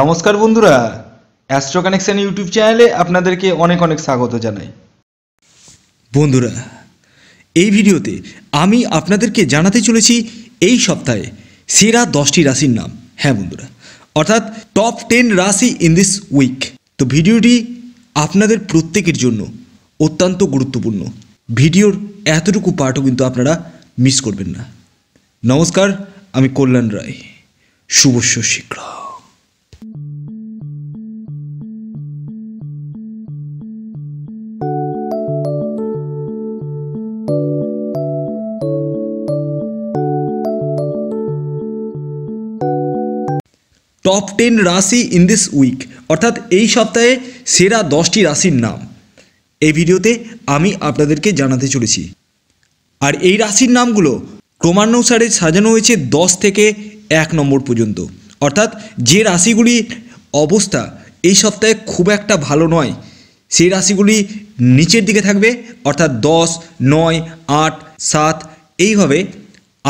নমস্কার বন্ধুরা astro connection YouTube চ্যানেলে আপনাদেরকে অনেক অনেক স্বাগত জানাই বন্ধুরা এই ভিডিওতে আমি আপনাদেরকে জানাতে চলেছি এই সপ্তাহে সেরা দশটি রাশির নাম হ্যাঁ বন্ধুরা অর্থাৎ টপ টেন রাশি ইন দিস উইক তো ভিডিওটি আপনাদের প্রত্যেকের জন্য অত্যন্ত গুরুত্বপূর্ণ ভিডিওর এতটুকু পাঠও কিন্তু আপনারা মিস করবেন না নমস্কার আমি কল্যাণ রায় শুভ শীঘ্র টপ টেন রাশি ইন দিস উইক অর্থাৎ এই সপ্তাহে সেরা দশটি রাশির নাম এই ভিডিওতে আমি আপনাদেরকে জানাতে চলেছি আর এই রাশির নামগুলো ক্রমানুসারে সাজানো হয়েছে দশ থেকে এক নম্বর পর্যন্ত অর্থাৎ যে রাশিগুলির অবস্থা এই সপ্তাহে খুব একটা ভালো নয় সেই রাশিগুলি নিচের দিকে থাকবে অর্থাৎ দশ নয় আট সাত এইভাবে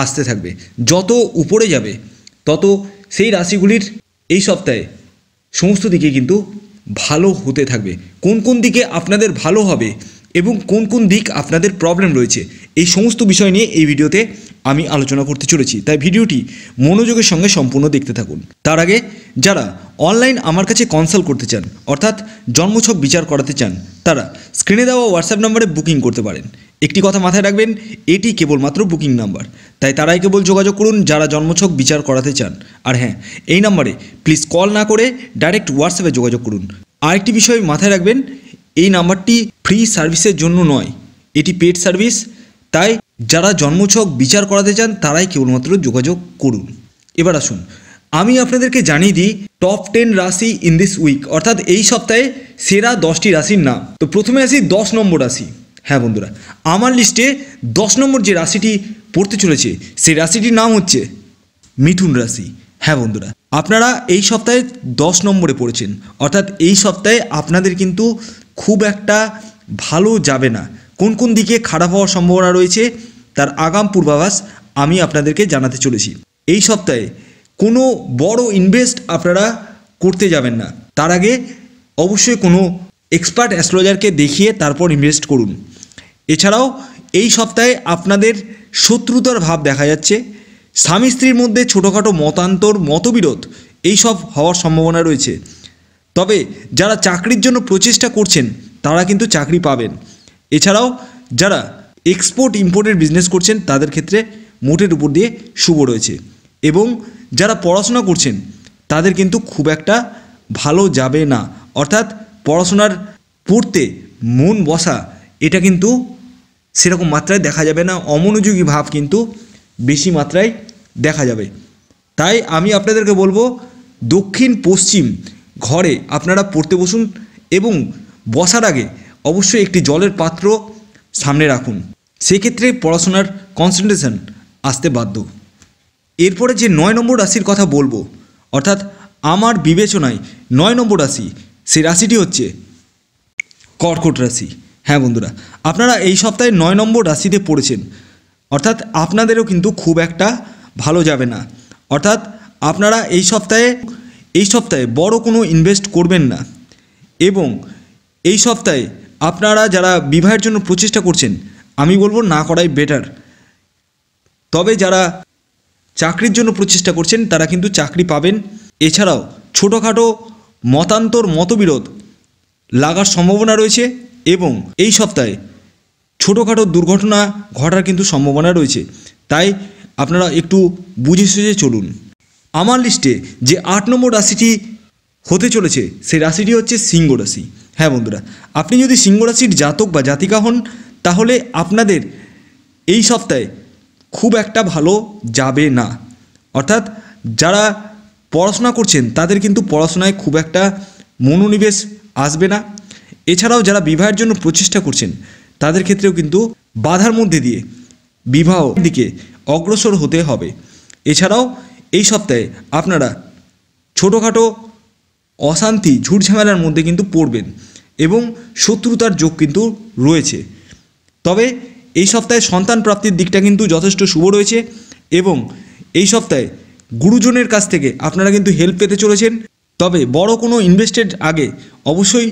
আসতে থাকবে যত উপরে যাবে তত সেই রাশিগুলির এই সপ্তাহে সমস্ত দিকে কিন্তু ভালো হতে থাকবে কোন কোন দিকে আপনাদের ভালো হবে এবং কোন কোন দিক আপনাদের প্রবলেম রয়েছে এই সমস্ত বিষয় নিয়ে এই ভিডিওতে আমি আলোচনা করতে চলেছি তাই ভিডিওটি মনোযোগের সঙ্গে সম্পূর্ণ দেখতে থাকুন তার আগে যারা অনলাইন আমার কাছে কনসাল্ট করতে চান অর্থাৎ জন্মছক বিচার করাতে চান তারা স্ক্রিনে দেওয়া হোয়াটসঅ্যাপ নম্বরে বুকিং করতে পারেন একটি কথা মাথায় রাখবেন এটি কেবলমাত্র বুকিং নাম্বার তাই তারাই কেবল যোগাযোগ করুন যারা জন্মছক বিচার করাতে চান আর হ্যাঁ এই নাম্বারে প্লিজ কল না করে ডাইরেক্ট হোয়াটসঅ্যাপে যোগাযোগ করুন আরেকটি বিষয় মাথায় রাখবেন এই নাম্বারটি ফ্রি সার্ভিসের জন্য নয় এটি পেড সার্ভিস তাই যারা জন্মছক বিচার করাতে চান তারাই কেবলমাত্র যোগাযোগ করুন এবার আসুন আমি আপনাদেরকে জানিয়ে দিই টপ টেন রাশি ইন দিস উইক অর্থাৎ এই সপ্তাহে সেরা দশটি রাশির নাম তো প্রথমে আসি দশ নম্বর রাশি হ্যাঁ বন্ধুরা আমার লিস্টে দশ নম্বর যে রাশিটি পড়তে চলেছে সেই রাশিটির নাম হচ্ছে মিথুন রাশি হ্যাঁ বন্ধুরা আপনারা এই সপ্তাহে দশ নম্বরে পড়েছেন অর্থাৎ এই সপ্তাহে আপনাদের কিন্তু খুব একটা ভালো যাবে না কোন কোন দিকে খারাপ হওয়ার সম্ভাবনা রয়েছে তার আগাম পূর্বাভাস আমি আপনাদেরকে জানাতে চলেছি এই সপ্তাহে কোনো বড় ইনভেস্ট আপনারা করতে যাবেন না তার আগে অবশ্যই কোনো এক্সপার্ট অ্যাস্ট্রোলজারকে দেখিয়ে তারপর ইনভেস্ট করুন এছাড়াও এই সপ্তাহে আপনাদের শত্রুতার ভাব দেখা যাচ্ছে স্বামী স্ত্রীর মধ্যে ছোটোখাটো মতান্তর মতবিরোধ এইসব হওয়ার সম্ভাবনা রয়েছে তবে যারা চাকরির জন্য প্রচেষ্টা করছেন তারা কিন্তু চাকরি পাবেন এছাড়াও যারা এক্সপোর্ট ইম্পোর্টের বিজনেস করছেন তাদের ক্ষেত্রে মোটের উপর দিয়ে শুভ রয়েছে এবং যারা পড়াশোনা করছেন তাদের কিন্তু খুব একটা ভালো যাবে না অর্থাৎ পড়াশোনার পড়তে মন বসা এটা কিন্তু সেরকম মাত্রায় দেখা যাবে না অমনোযোগী ভাব কিন্তু বেশি মাত্রায় দেখা যাবে তাই আমি আপনাদেরকে বলবো দক্ষিণ পশ্চিম ঘরে আপনারা পড়তে বসুন এবং বসার আগে অবশ্যই একটি জলের পাত্র সামনে রাখুন সেক্ষেত্রে পড়াশোনার কনসেন্ট্রেশন আসতে বাধ্য এরপরে যে নয় নম্বর রাশির কথা বলবো অর্থাৎ আমার বিবেচনায় নয় নম্বর রাশি সেই রাশিটি হচ্ছে কর্কট রাশি হ্যাঁ বন্ধুরা আপনারা এই সপ্তাহে নয় নম্বর রাশিতে পড়েছেন অর্থাৎ আপনাদেরও কিন্তু খুব একটা ভালো যাবে না অর্থাৎ আপনারা এই সপ্তাহে এই সপ্তাহে বড় কোনো ইনভেস্ট করবেন না এবং এই সপ্তাহে আপনারা যারা বিবাহের জন্য প্রচেষ্টা করছেন আমি বলবো না করাই বেটার তবে যারা চাকরির জন্য প্রচেষ্টা করছেন তারা কিন্তু চাকরি পাবেন এছাড়াও ছোটোখাটো মতান্তর মতবিরোধ লাগার সম্ভাবনা রয়েছে এবং এই সপ্তাহে ছোটোখাটো দুর্ঘটনা ঘটার কিন্তু সম্ভাবনা রয়েছে তাই আপনারা একটু বুঝে সুঝে চলুন আমার লিস্টে যে আট নম্বর রাশিটি হতে চলেছে সেই রাশিটি হচ্ছে সিংহ রাশি হ্যাঁ বন্ধুরা আপনি যদি সিংহ রাশির জাতক বা জাতিকা হন তাহলে আপনাদের এই সপ্তাহে খুব একটা ভালো যাবে না অর্থাৎ যারা পড়াশোনা করছেন তাদের কিন্তু পড়াশোনায় খুব একটা মনোনিবেশ আসবে না এছাড়াও যারা বিবাহের জন্য প্রচেষ্টা করছেন তাদের ক্ষেত্রেও কিন্তু বাধার মধ্যে দিয়ে বিবাহ দিকে অগ্রসর হতে হবে এছাড়াও এই সপ্তাহে আপনারা ছোটোখাটো অশান্তি ঝুট ঝামেলার মধ্যে কিন্তু পড়বেন এবং শত্রুতার যোগ কিন্তু রয়েছে তবে এই সপ্তাহে সন্তান প্রাপ্তির দিকটা কিন্তু যথেষ্ট শুভ রয়েছে এবং এই সপ্তাহে গুরুজনের কাছ থেকে আপনারা কিন্তু হেল্প পেতে চলেছেন তবে বড় কোনো ইনভেস্টের আগে অবশ্যই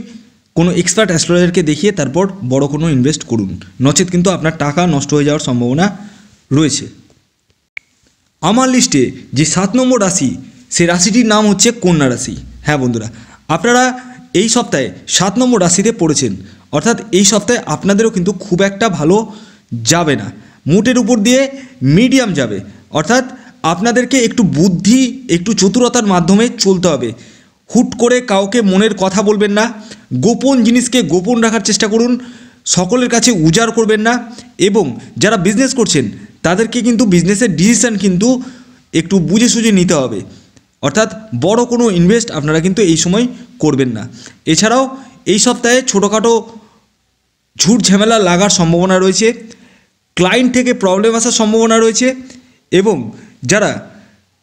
কোনো এক্সপার্ট অ্যাস্ট্রোলজারকে দেখিয়ে তারপর বড় কোনো ইনভেস্ট করুন নচেত কিন্তু আপনার টাকা নষ্ট হয়ে যাওয়ার সম্ভাবনা রয়েছে আমার লিস্টে যে সাত নম্বর রাশি সে রাশিটির নাম হচ্ছে কন্যা রাশি হ্যাঁ বন্ধুরা আপনারা এই সপ্তাহে সাত নম্বর রাশিতে পড়েছেন অর্থাৎ এই সপ্তাহে আপনাদেরও কিন্তু খুব একটা ভালো যাবে না মুটের উপর দিয়ে মিডিয়াম যাবে অর্থাৎ আপনাদেরকে একটু বুদ্ধি একটু চতুরতার মাধ্যমে চলতে হবে হুট করে কাউকে মনের কথা বলবেন না গোপন জিনিসকে গোপন রাখার চেষ্টা করুন সকলের কাছে উজাড় করবেন না এবং যারা বিজনেস করছেন তাদেরকে কিন্তু বিজনেসের ডিসিশান কিন্তু একটু বুঝে সুঝে নিতে হবে অর্থাৎ বড় কোনো ইনভেস্ট আপনারা কিন্তু এই সময় করবেন না এছাড়াও এই সপ্তাহে ছোটোখাটো ঝুট ঝামেলা লাগার সম্ভাবনা রয়েছে ক্লায়েন্ট থেকে প্রবলেম আসার সম্ভাবনা রয়েছে এবং যারা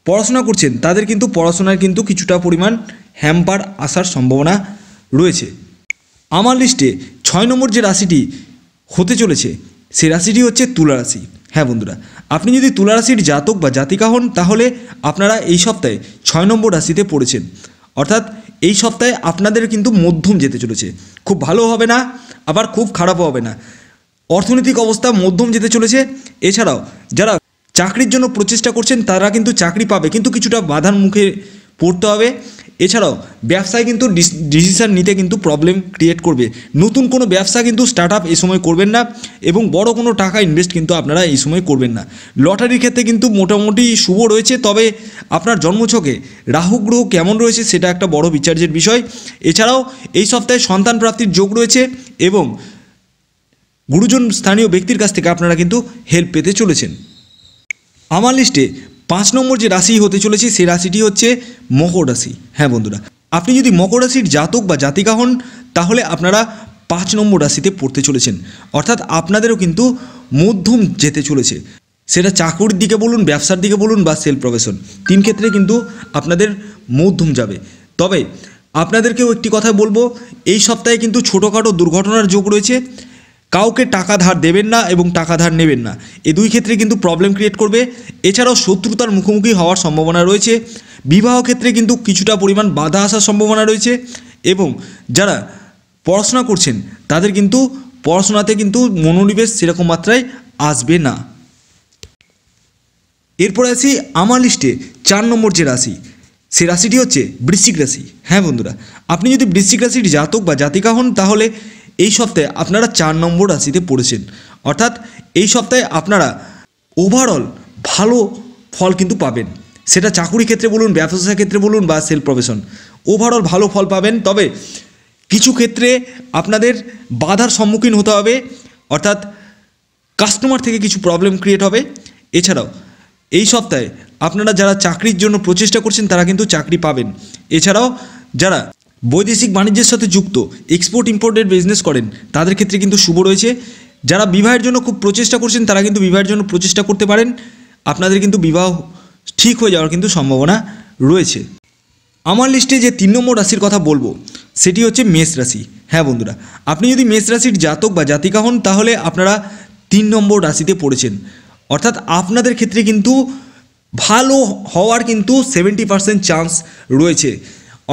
পড়াশোনা করছেন তাদের কিন্তু পড়াশোনার কিন্তু কিছুটা পরিমাণ হ্যাম্পার আসার সম্ভাবনা রয়েছে আমার লিস্টে ছয় নম্বর যে রাশিটি হতে চলেছে সেই রাশিটি হচ্ছে তুলা রাশি হ্যাঁ বন্ধুরা আপনি যদি তুলারাশির জাতক বা জাতিকা হন তাহলে আপনারা এই সপ্তাহে ছয় নম্বর রাশিতে পড়েছেন অর্থাৎ এই সপ্তাহে আপনাদের কিন্তু মধ্যম যেতে চলেছে খুব ভালো হবে না আবার খুব খারাপও হবে না অর্থনৈতিক অবস্থা মধ্যম যেতে চলেছে এছাড়াও যারা চাকরির জন্য প্রচেষ্টা করছেন তারা কিন্তু চাকরি পাবে কিন্তু কিছুটা বাধার মুখে পড়তে হবে এছাড়াও ব্যবসায় কিন্তু ডিসিশান নিতে কিন্তু প্রবলেম ক্রিয়েট করবে নতুন কোনো ব্যবসা কিন্তু স্টার্ট আপ এই সময় করবেন না এবং বড় কোনো টাকা ইনভেস্ট কিন্তু আপনারা এই সময় করবেন না লটারির ক্ষেত্রে কিন্তু মোটামুটি শুভ রয়েছে তবে আপনার জন্মছকে রাহু গ্রহ কেমন রয়েছে সেটা একটা বড় বিচার্যের বিষয় এছাড়াও এই সপ্তাহে সন্তান প্রাপ্তির যোগ রয়েছে এবং গুরুজন স্থানীয় ব্যক্তির কাছ থেকে আপনারা কিন্তু হেল্প পেতে চলেছেন আমার লিস্টে পাঁচ নম্বর যে রাশি হতে চলেছে সেই রাশিটি হচ্ছে মকর রাশি হ্যাঁ বন্ধুরা আপনি যদি মকর রাশির জাতক বা জাতিকা হন তাহলে আপনারা পাঁচ নম্বর রাশিতে পড়তে চলেছেন অর্থাৎ আপনাদেরও কিন্তু মধ্যম যেতে চলেছে সেটা চাকুর দিকে বলুন ব্যবসার দিকে বলুন বা সেল প্রফেশন তিন ক্ষেত্রে কিন্তু আপনাদের মধ্যম যাবে তবে আপনাদেরকেও একটি কথা বলবো এই সপ্তাহে কিন্তু ছোটোখাটো দুর্ঘটনার যোগ রয়েছে কাউকে টাকা ধার দেবেন না এবং টাকা ধার নেবেন না এ দুই ক্ষেত্রে কিন্তু প্রবলেম ক্রিয়েট করবে এছাড়াও শত্রুতার মুখোমুখি হওয়ার সম্ভাবনা রয়েছে বিবাহ ক্ষেত্রে কিন্তু কিছুটা পরিমাণ বাধা আসার সম্ভাবনা রয়েছে এবং যারা পড়াশোনা করছেন তাদের কিন্তু পড়াশোনাতে কিন্তু মনোনিবেশ সেরকম মাত্রায় আসবে না এরপরে আসি আমার লিস্টে চার নম্বর যে রাশি সে রাশিটি হচ্ছে বৃশ্চিক রাশি হ্যাঁ বন্ধুরা আপনি যদি বৃশ্চিক রাশির জাতক বা জাতিকা হন তাহলে এই সপ্তাহে আপনারা চার নম্বর রাশিতে পড়েছেন অর্থাৎ এই সপ্তাহে আপনারা ওভারঅল ভালো ফল কিন্তু পাবেন সেটা চাকুরি ক্ষেত্রে বলুন ব্যবসা ক্ষেত্রে বলুন বা সেল প্রফেশন ওভারঅল ভালো ফল পাবেন তবে কিছু ক্ষেত্রে আপনাদের বাধার সম্মুখীন হতে হবে অর্থাৎ কাস্টমার থেকে কিছু প্রবলেম ক্রিয়েট হবে এছাড়াও এই সপ্তাহে আপনারা যারা চাকরির জন্য প্রচেষ্টা করছেন তারা কিন্তু চাকরি পাবেন এছাড়াও যারা বৈদেশিক বাণিজ্যের সাথে যুক্ত এক্সপোর্ট ইম্পোর্টের বিজনেস করেন তাদের ক্ষেত্রে কিন্তু শুভ রয়েছে যারা বিবাহের জন্য খুব প্রচেষ্টা করছেন তারা কিন্তু বিবাহের জন্য প্রচেষ্টা করতে পারেন আপনাদের কিন্তু বিবাহ ঠিক হয়ে যাওয়ার কিন্তু সম্ভাবনা রয়েছে আমার লিস্টে যে তিন নম্বর রাশির কথা বলবো সেটি হচ্ছে মেষ রাশি হ্যাঁ বন্ধুরা আপনি যদি মেষ রাশির জাতক বা জাতিকা হন তাহলে আপনারা তিন নম্বর রাশিতে পড়েছেন অর্থাৎ আপনাদের ক্ষেত্রে কিন্তু ভালো হওয়ার কিন্তু সেভেন্টি পার্সেন্ট চান্স রয়েছে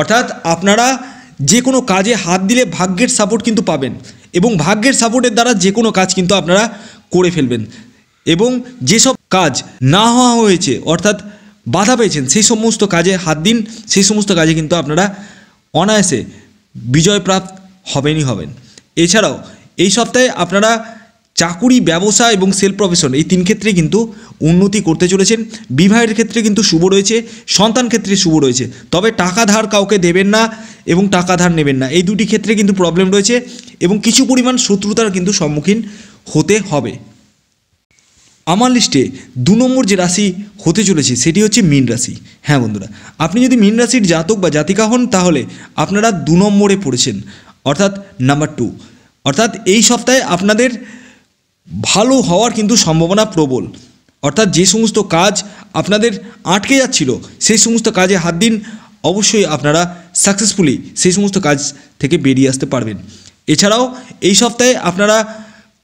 অর্থাৎ আপনারা যে কোনো কাজে হাত দিলে ভাগ্যের সাপোর্ট কিন্তু পাবেন এবং ভাগ্যের সাপোর্টের দ্বারা যে কোনো কাজ কিন্তু আপনারা করে ফেলবেন এবং যেসব কাজ না হওয়া হয়েছে অর্থাৎ বাধা পেয়েছেন সেই সমস্ত কাজে হাত দিন সেই সমস্ত কাজে কিন্তু আপনারা অনায়াসে বিজয়প্রাপ্ত হবেনই হবেন এছাড়াও এই সপ্তাহে আপনারা চাকুরি ব্যবসা এবং সেলফ প্রফেশন এই তিন ক্ষেত্রে কিন্তু উন্নতি করতে চলেছেন বিবাহের ক্ষেত্রে কিন্তু শুভ রয়েছে সন্তান ক্ষেত্রে শুভ রয়েছে তবে টাকা ধার কাউকে দেবেন না এবং টাকা ধার নেবেন না এই দুটি ক্ষেত্রে কিন্তু প্রবলেম রয়েছে এবং কিছু পরিমাণ শত্রুতার কিন্তু সম্মুখীন হতে হবে আমার লিস্টে দু নম্বর যে রাশি হতে চলেছে সেটি হচ্ছে মীন রাশি হ্যাঁ বন্ধুরা আপনি যদি মীন রাশির জাতক বা জাতিকা হন তাহলে আপনারা দু নম্বরে পড়েছেন অর্থাৎ নাম্বার টু অর্থাৎ এই সপ্তাহে আপনাদের ভালো হওয়ার কিন্তু সম্ভাবনা প্রবল অর্থাৎ যে সমস্ত কাজ আপনাদের আটকে যাচ্ছিল সেই সমস্ত কাজে হাত দিন অবশ্যই আপনারা সাকসেসফুলি সেই সমস্ত কাজ থেকে বেরিয়ে আসতে পারবেন এছাড়াও এই সপ্তাহে আপনারা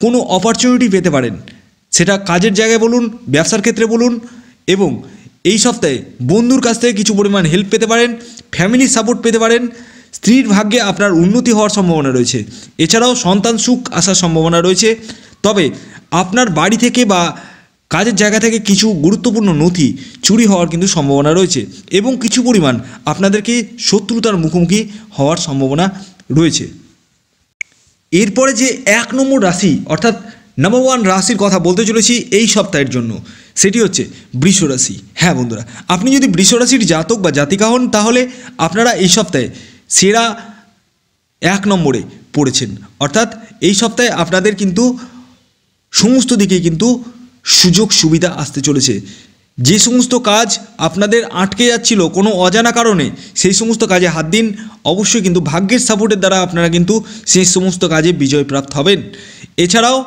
কোনো অপরচুনিটি পেতে পারেন সেটা কাজের জায়গায় বলুন ব্যবসার ক্ষেত্রে বলুন এবং এই সপ্তাহে বন্ধুর কাছ থেকে কিছু পরিমাণ হেল্প পেতে পারেন ফ্যামিলির সাপোর্ট পেতে পারেন স্ত্রীর ভাগ্যে আপনার উন্নতি হওয়ার সম্ভাবনা রয়েছে এছাড়াও সন্তান সুখ আসার সম্ভাবনা রয়েছে তবে আপনার বাড়ি থেকে বা কাজের জায়গা থেকে কিছু গুরুত্বপূর্ণ নথি চুরি হওয়ার কিন্তু সম্ভাবনা রয়েছে এবং কিছু পরিমাণ আপনাদেরকে শত্রুতার মুখোমুখি হওয়ার সম্ভাবনা রয়েছে এরপরে যে এক নম্বর রাশি অর্থাৎ নাম্বার ওয়ান রাশির কথা বলতে চলেছি এই সপ্তাহের জন্য সেটি হচ্ছে বৃষ রাশি হ্যাঁ বন্ধুরা আপনি যদি বৃষ রাশির জাতক বা জাতিকা হন তাহলে আপনারা এই সপ্তাহে সেরা এক নম্বরে পড়েছেন অর্থাৎ এই সপ্তাহে আপনাদের কিন্তু সমস্ত দিকে কিন্তু সুযোগ সুবিধা আসতে চলেছে যে সমস্ত কাজ আপনাদের আটকে যাচ্ছিল কোনো অজানা কারণে সেই সমস্ত কাজে হাত দিন অবশ্যই কিন্তু ভাগ্যের সাপোর্টের দ্বারা আপনারা কিন্তু সেই সমস্ত কাজে বিজয়প্রাপ্ত হবেন এছাড়াও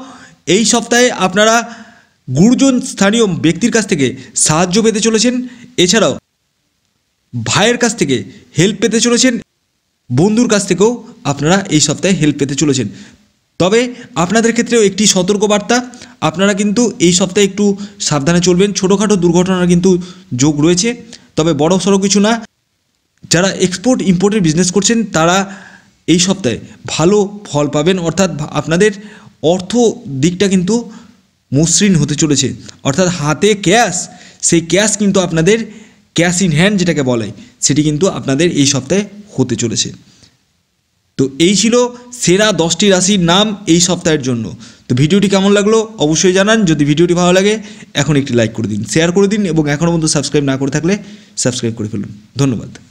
এই সপ্তাহে আপনারা গুরুজন স্থানীয় ব্যক্তির কাছ থেকে সাহায্য পেতে চলেছেন এছাড়াও ভাইয়ের কাছ থেকে হেল্প পেতে চলেছেন বন্ধুর কাছ থেকেও আপনারা এই সপ্তাহে হেল্প পেতে চলেছেন তবে আপনাদের ক্ষেত্রেও একটি সতর্কবার্তা আপনারা কিন্তু এই সপ্তাহে একটু সাবধানে চলবেন ছোটোখাটো দুর্ঘটনার কিন্তু যোগ রয়েছে তবে বড় সড়ো কিছু না যারা এক্সপোর্ট ইম্পোর্টের বিজনেস করছেন তারা এই সপ্তাহে ভালো ফল পাবেন অর্থাৎ আপনাদের অর্থ দিকটা কিন্তু মসৃণ হতে চলেছে অর্থাৎ হাতে ক্যাশ সেই ক্যাশ কিন্তু আপনাদের ক্যাশ ইন হ্যান্ড যেটাকে বলে সেটি কিন্তু আপনাদের এই সপ্তাহে হতে চলেছে তো এই ছিল সেরা দশটি রাশির নাম এই সপ্তাহের জন্য তো ভিডিওটি কেমন লাগলো অবশ্যই জানান যদি ভিডিওটি ভালো লাগে এখন একটি লাইক করে দিন শেয়ার করে দিন এবং এখনও পর্যন্ত সাবস্ক্রাইব না করে থাকলে সাবস্ক্রাইব করে ফেলুন ধন্যবাদ